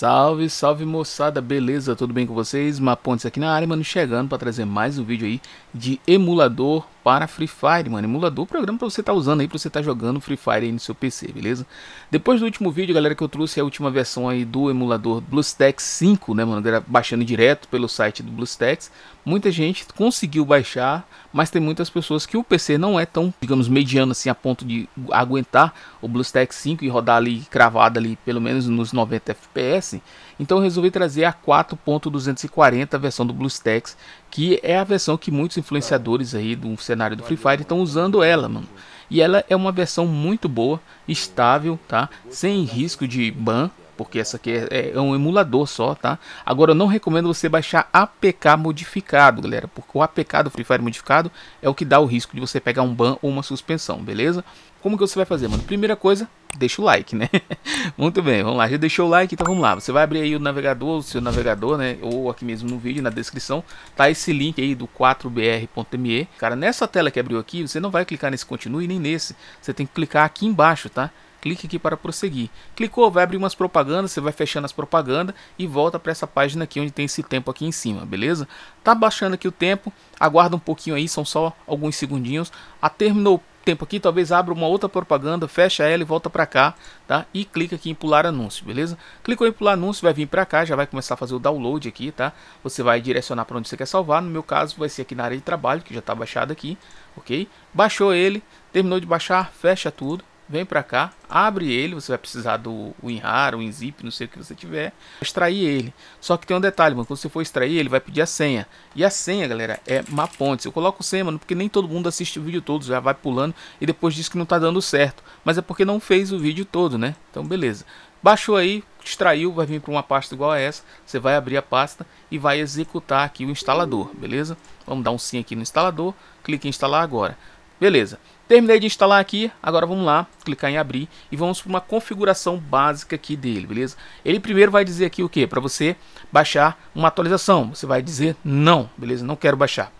Salve, salve moçada, beleza? Tudo bem com vocês? Mapontes aqui na área, mano, chegando para trazer mais um vídeo aí de emulador para Free Fire, mano. Emulador, programa para você estar tá usando aí, para você estar tá jogando Free Fire aí no seu PC, beleza? Depois do último vídeo, galera, que eu trouxe a última versão aí do emulador BlueStacks 5, né, mano? Baixando direto pelo site do BlueStacks. Muita gente conseguiu baixar, mas tem muitas pessoas que o PC não é tão, digamos, mediano assim, a ponto de aguentar o BlueStacks 5 e rodar ali, cravado ali, pelo menos nos 90 FPS. Então eu resolvi trazer a 4.240, versão do BlueStacks, que é a versão que muitos influenciadores aí do cenário do Free Fire estão usando ela, mano. E ela é uma versão muito boa, estável, tá? Sem risco de ban, porque essa aqui é, é, é, um emulador só, tá? Agora eu não recomendo você baixar APK modificado, galera, porque o APK do Free Fire modificado é o que dá o risco de você pegar um ban ou uma suspensão, beleza? Como que você vai fazer, mano? Primeira coisa, deixa o like, né? Muito bem, vamos lá, já deixou o like, então vamos lá. Você vai abrir aí o navegador, o seu navegador, né? Ou aqui mesmo no vídeo, na descrição, tá esse link aí do 4br.me. Cara, nessa tela que abriu aqui, você não vai clicar nesse continue nem nesse. Você tem que clicar aqui embaixo, tá? clique aqui para prosseguir. Clicou, vai abrir umas propagandas, você vai fechando as propagandas e volta para essa página aqui onde tem esse tempo aqui em cima, beleza? Tá baixando aqui o tempo, aguarda um pouquinho aí, são só alguns segundinhos. A ah, terminou o tempo aqui, talvez abra uma outra propaganda, fecha ela e volta para cá, tá? E clica aqui em pular anúncio, beleza? Clicou em pular anúncio, vai vir para cá, já vai começar a fazer o download aqui, tá? Você vai direcionar para onde você quer salvar, no meu caso vai ser aqui na área de trabalho, que já está baixado aqui, ok? Baixou ele, terminou de baixar, fecha tudo, vem para cá, abre ele, você vai precisar do WinRAR, WinZip, não sei o que você tiver, extrair ele. Só que tem um detalhe, mano, quando você for extrair ele, vai pedir a senha. E a senha, galera, é Mapontes. Eu coloco senha, mano, porque nem todo mundo assiste o vídeo todo, já vai pulando e depois diz que não tá dando certo. Mas é porque não fez o vídeo todo, né? Então, beleza. Baixou aí, extraiu, vai vir para uma pasta igual a essa. Você vai abrir a pasta e vai executar aqui o instalador, beleza? Vamos dar um sim aqui no instalador, clique em instalar agora. Beleza. Terminei de instalar aqui, agora vamos lá, clicar em abrir e vamos para uma configuração básica aqui dele, beleza? Ele primeiro vai dizer aqui o que? Para você baixar uma atualização, você vai dizer não, beleza? Não quero baixar.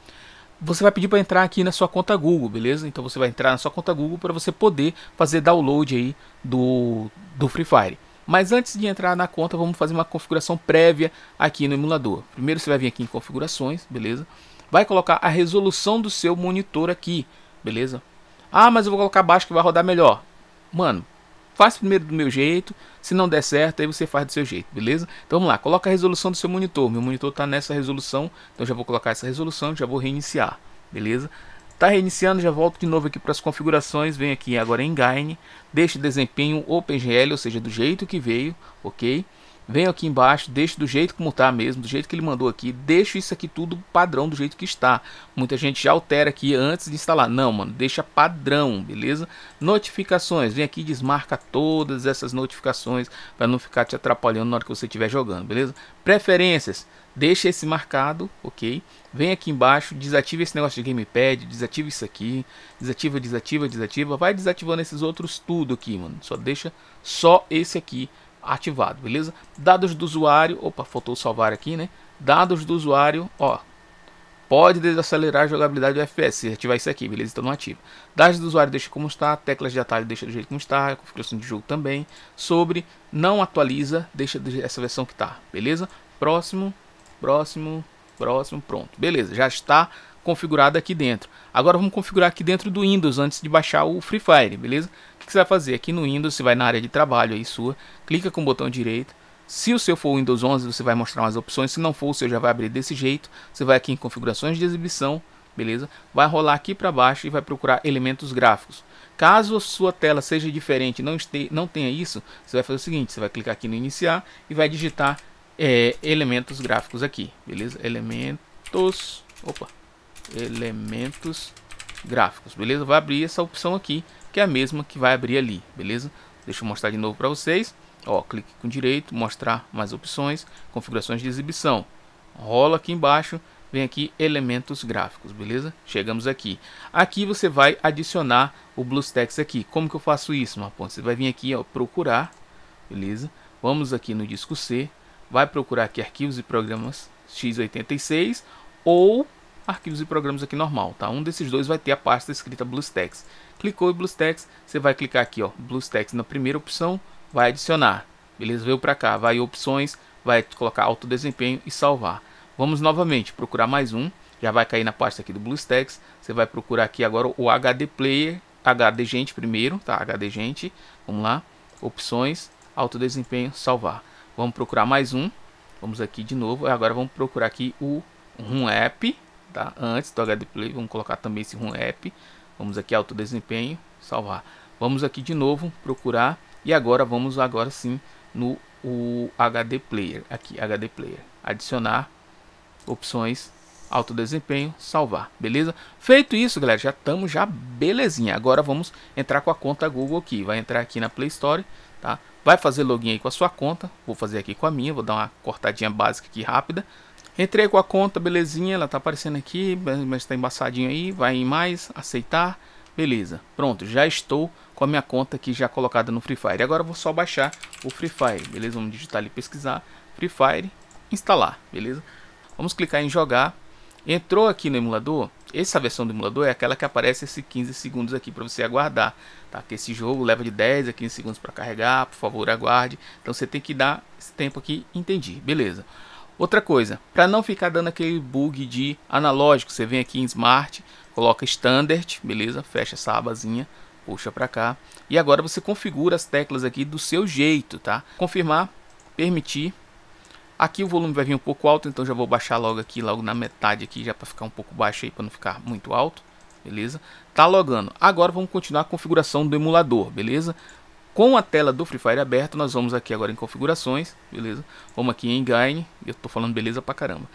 Você vai pedir para entrar aqui na sua conta Google, beleza? Então você vai entrar na sua conta Google para você poder fazer download aí do, do Free Fire. Mas antes de entrar na conta, vamos fazer uma configuração prévia aqui no emulador. Primeiro você vai vir aqui em configurações, beleza? Vai colocar a resolução do seu monitor aqui, beleza? Ah, mas eu vou colocar baixo que vai rodar melhor. Mano, faz primeiro do meu jeito. Se não der certo, aí você faz do seu jeito, beleza? Então vamos lá, coloca a resolução do seu monitor. Meu monitor está nessa resolução, então já vou colocar essa resolução, já vou reiniciar, beleza? Tá reiniciando, já volto de novo aqui para as configurações, venho aqui agora em Gain, deixa o desempenho OpenGL, ou seja, do jeito que veio, ok? venho aqui embaixo, deixo do jeito como está mesmo, do jeito que ele mandou aqui, deixo isso aqui tudo padrão do jeito que está. Muita gente já altera aqui antes de instalar. Não, mano, deixa padrão, beleza? Notificações, vem aqui e desmarca todas essas notificações para não ficar te atrapalhando na hora que você estiver jogando, beleza? Preferências, deixa esse marcado, ok? Vem aqui embaixo, desativa esse negócio de gamepad, desativa isso aqui, desativa, desativa, desativa, vai desativando esses outros tudo aqui, mano. Só deixa só esse aqui ativado, beleza? Dados do usuário, opa, faltou salvar aqui, né? Dados do usuário, ó, pode desacelerar a jogabilidade do FPS, se ativar isso aqui, beleza? Então não ativa. Dados do usuário deixa como está, teclas de atalho deixa do jeito como está, configuração de jogo também. Sobre, não atualiza, deixa essa versão que está, beleza? Próximo, próximo, próximo, pronto. Beleza, já está configurado aqui dentro. Agora vamos configurar aqui dentro do Windows antes de baixar o Free Fire, beleza? que você vai fazer? Aqui no Windows, você vai na área de trabalho aí sua, clica com o botão direito. Se o seu for Windows 11, você vai mostrar umas opções. Se não for, o seu já vai abrir desse jeito. Você vai aqui em configurações de exibição, beleza? Vai rolar aqui para baixo e vai procurar elementos gráficos. Caso a sua tela seja diferente, não, esteja, não tenha isso, você vai fazer o seguinte, você vai clicar aqui no iniciar e vai digitar é, elementos gráficos aqui, beleza? Elementos, opa, elementos gráficos, beleza? Vai abrir essa opção aqui que é a mesma que vai abrir ali, beleza? Deixa eu mostrar de novo para vocês. Ó, clique com direito, mostrar mais opções, configurações de exibição. Rola aqui embaixo, vem aqui elementos gráficos, beleza? Chegamos aqui. Aqui você vai adicionar o BlueStacks aqui. Como que eu faço isso, Mapon? Você vai vir aqui, ó, procurar, beleza? Vamos aqui no disco C, vai procurar aqui arquivos e programas x86 ou arquivos e programas aqui normal, tá? Um desses dois vai ter a pasta escrita BlueStacks. Clicou em BlueStacks, você vai clicar aqui, ó, BlueStacks na primeira opção, vai adicionar. Beleza, veio para cá, vai opções, vai colocar alto desempenho e salvar. Vamos novamente procurar mais um, já vai cair na pasta aqui do BlueStacks. Você vai procurar aqui agora o HD Player, HD Gente primeiro, tá? HD Gente, vamos lá, opções, alto desempenho, salvar. Vamos procurar mais um, vamos aqui de novo, agora vamos procurar aqui o RUM App, tá? Antes do HD Player, vamos colocar também esse RUM App, Vamos aqui alto desempenho, salvar. Vamos aqui de novo procurar e agora vamos agora sim no o HD Player, aqui HD Player, adicionar opções alto desempenho, salvar, beleza? Feito isso, galera, já estamos já belezinha. Agora vamos entrar com a conta Google aqui, vai entrar aqui na Play Store, tá? Vai fazer login aí com a sua conta, vou fazer aqui com a minha, vou dar uma cortadinha básica aqui rápida, Entrei com a conta, belezinha, ela tá aparecendo aqui, mas tá embaçadinho aí, vai em mais, aceitar, beleza. Pronto, já estou com a minha conta aqui já colocada no Free Fire. Agora eu vou só baixar o Free Fire, beleza? Vamos digitar ali, pesquisar, Free Fire, instalar, beleza? Vamos clicar em jogar. Entrou aqui no emulador, essa versão do emulador é aquela que aparece esses 15 segundos aqui para você aguardar, tá? Que esse jogo leva de 10 a 15 segundos para carregar, por favor aguarde. Então você tem que dar esse tempo aqui, entendi, beleza. Outra coisa, para não ficar dando aquele bug de analógico, você vem aqui em Smart, coloca Standard, beleza? Fecha essa abazinha, puxa para cá. E agora você configura as teclas aqui do seu jeito, tá? Confirmar, permitir. Aqui o volume vai vir um pouco alto, então já vou baixar logo aqui, logo na metade aqui, já para ficar um pouco baixo aí, para não ficar muito alto beleza? Tá logando. Agora vamos continuar a configuração do emulador, beleza? com a tela do Free Fire aberta, nós vamos aqui agora em configurações, beleza? Vamos aqui em Gain, eu tô falando beleza pra caramba.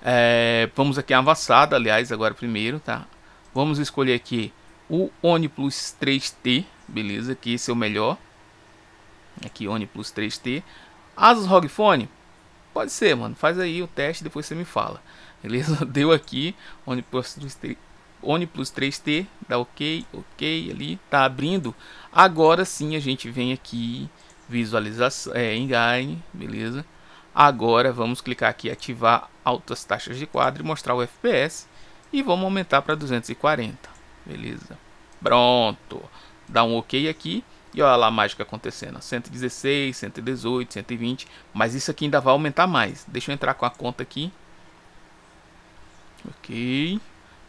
É, vamos aqui em avançada, aliás, agora primeiro, tá? Vamos escolher aqui o OnePlus 3T, beleza? Que esse é o melhor. Aqui OnePlus 3T. Asus ROG Phone? Pode ser, mano. Faz aí o teste, depois você me fala. Beleza? Deu aqui OnePlus 3T, OnePlus 3T, dá ok, ok ali, tá abrindo. Agora sim a gente vem aqui, visualização, é, engine, beleza. Agora vamos clicar aqui, ativar altas taxas de quadro e mostrar o FPS. E vamos aumentar para 240, beleza. Pronto, dá um ok aqui. E olha lá a mágica acontecendo, 116, 118, 120, mas isso aqui ainda vai aumentar mais. Deixa eu entrar com a conta aqui. Ok,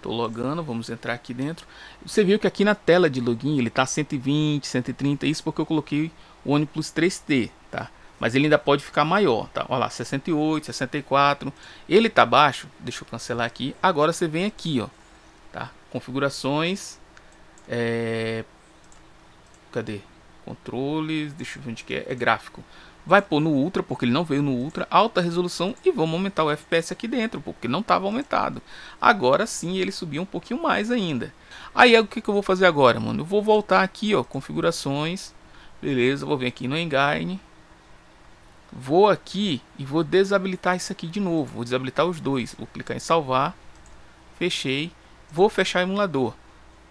Estou logando, vamos entrar aqui dentro. Você viu que aqui na tela de login ele está 120, 130, isso porque eu coloquei o OnePlus 3T, tá? Mas ele ainda pode ficar maior, tá? Olha lá, 68, 64. Ele tá baixo, deixa eu cancelar aqui. Agora você vem aqui, ó, tá? Configurações, é... cadê? Controles, deixa eu ver onde que é, é gráfico vai pôr no Ultra, porque ele não veio no Ultra, alta resolução e vamos aumentar o FPS aqui dentro, porque não estava aumentado. Agora sim ele subiu um pouquinho mais ainda. Aí o que, que eu vou fazer agora, mano? Eu vou voltar aqui, ó, configurações, beleza, vou vir aqui no Engine, vou aqui e vou desabilitar isso aqui de novo, vou desabilitar os dois, vou clicar em salvar, fechei, vou fechar o emulador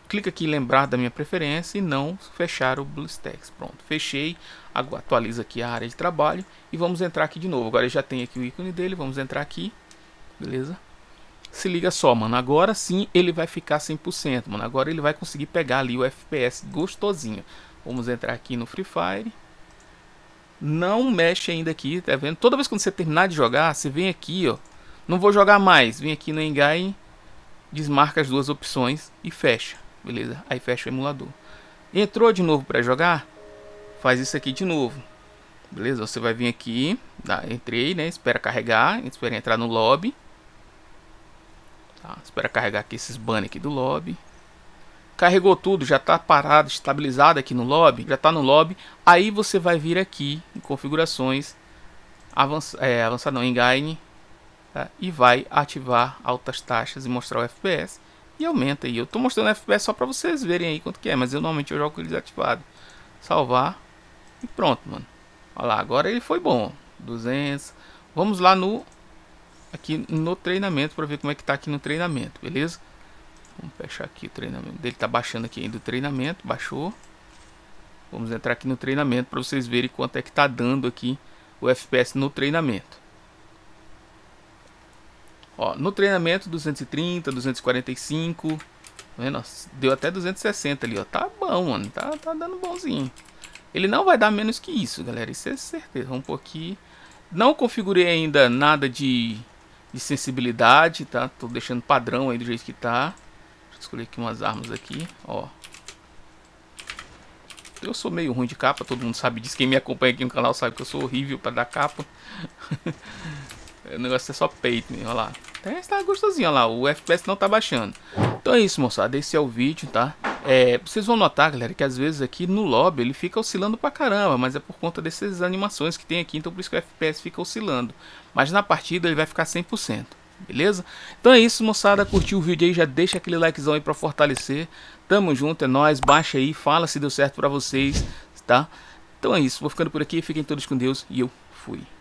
clica aqui em lembrar da minha preferência e não fechar o BlueStacks. Pronto, fechei, atualiza aqui a área de trabalho e vamos entrar aqui de novo. Agora já tem aqui o ícone dele, vamos entrar aqui, beleza? Se liga só, mano, agora sim ele vai ficar 100%, mano, agora ele vai conseguir pegar ali o FPS gostosinho. Vamos entrar aqui no Free Fire. Não mexe ainda aqui, tá vendo? Toda vez que você terminar de jogar, você vem aqui, ó. Não vou jogar mais. Vem aqui no Engai, desmarca as duas opções e fecha. Beleza, aí fecha o emulador. Entrou de novo para jogar? Faz isso aqui de novo. Beleza, você vai vir aqui, tá, entrei, né, espera carregar, espera entrar no lobby. Tá, espera carregar aqui esses banners aqui do lobby. Carregou tudo, já está parado, estabilizado aqui no lobby, já está no lobby. Aí você vai vir aqui em configurações, avançar, é, avançar não, engine, tá, e vai ativar altas taxas e mostrar o FPS e aumenta aí. Eu tô mostrando FPS só pra vocês verem aí quanto que é, mas eu normalmente eu jogo ele desativado. Salvar e pronto, mano. Olha lá, agora ele foi bom, 200. Vamos lá no aqui no treinamento para ver como é que tá aqui no treinamento, beleza? Vamos fechar aqui o treinamento. Ele tá baixando aqui ainda o treinamento, baixou. Vamos entrar aqui no treinamento para vocês verem quanto é que tá dando aqui o FPS no treinamento. Ó, no treinamento 230, 245, Nossa, deu até 260 ali, ó. Tá bom, mano, tá, tá dando bonzinho. Ele não vai dar menos que isso, galera, isso é certeza. Vamos pouquinho aqui. Não configurei ainda nada de, de sensibilidade, tá? Tô deixando padrão aí do jeito que tá. Deixa eu escolher aqui umas armas aqui, ó. Eu sou meio ruim de capa, todo mundo sabe disso. Quem me acompanha aqui no canal sabe que eu sou horrível para dar capa. É, o negócio é só peito, né? olha lá. Até está gostosinho, olha lá. O FPS não tá baixando. Então é isso, moçada. Esse é o vídeo, tá? É, vocês vão notar, galera, que às vezes aqui no lobby ele fica oscilando pra caramba, mas é por conta dessas animações que tem aqui, então por isso que o FPS fica oscilando. Mas na partida ele vai ficar 100%, beleza? Então é isso, moçada, curtiu o vídeo aí, já deixa aquele likezão aí pra fortalecer. Tamo junto, é nóis, baixa aí, fala se deu certo pra vocês, tá? Então é isso, vou ficando por aqui, fiquem todos com Deus e eu fui.